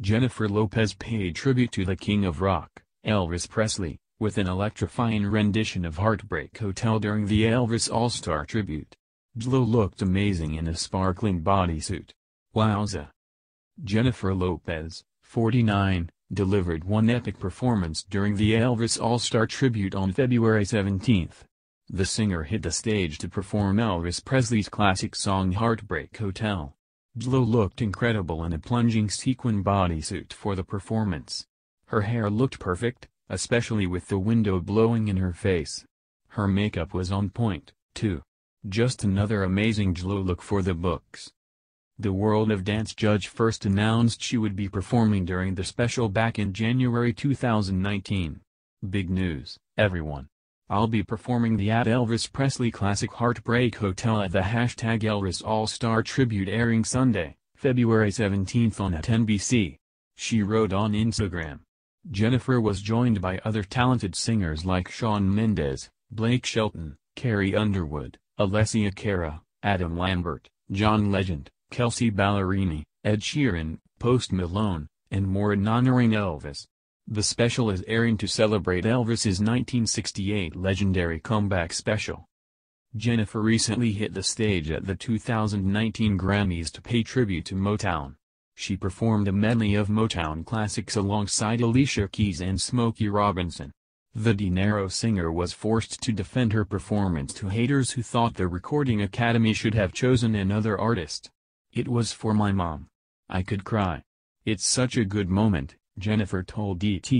Jennifer Lopez paid tribute to the king of rock, Elvis Presley, with an electrifying rendition of Heartbreak Hotel during the Elvis All-Star tribute. JLo looked amazing in a sparkling bodysuit. Wowza! Jennifer Lopez, 49, delivered one epic performance during the Elvis All-Star tribute on February 17. The singer hit the stage to perform Elvis Presley's classic song Heartbreak Hotel. J.Lo looked incredible in a plunging sequin bodysuit for the performance. Her hair looked perfect, especially with the window blowing in her face. Her makeup was on point, too. Just another amazing J.Lo look for the books. The World of Dance judge first announced she would be performing during the special back in January 2019. Big news, everyone. I'll be performing the at Elvis Presley Classic Heartbreak Hotel at the hashtag Elvis All-Star Tribute airing Sunday, February 17 on at NBC. She wrote on Instagram. Jennifer was joined by other talented singers like Sean Mendes, Blake Shelton, Carrie Underwood, Alessia Cara, Adam Lambert, John Legend, Kelsey Ballerini, Ed Sheeran, Post Malone, and more in honoring Elvis. The special is airing to celebrate Elvis's 1968 legendary comeback special. Jennifer recently hit the stage at the 2019 Grammys to pay tribute to Motown. She performed a medley of Motown classics alongside Alicia Keys and Smokey Robinson. The De Niro singer was forced to defend her performance to haters who thought the Recording Academy should have chosen another artist. It was for my mom. I could cry. It's such a good moment Jennifer told ET.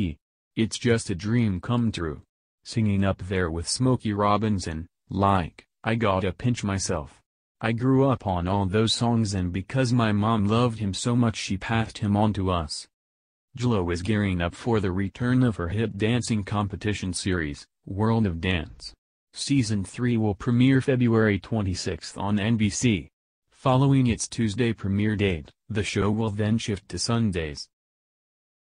It's just a dream come true. Singing up there with Smokey Robinson, like, I gotta pinch myself. I grew up on all those songs and because my mom loved him so much she passed him on to us. Jlo is gearing up for the return of her hip dancing competition series, World of Dance. Season 3 will premiere February 26 on NBC. Following its Tuesday premiere date, the show will then shift to Sundays.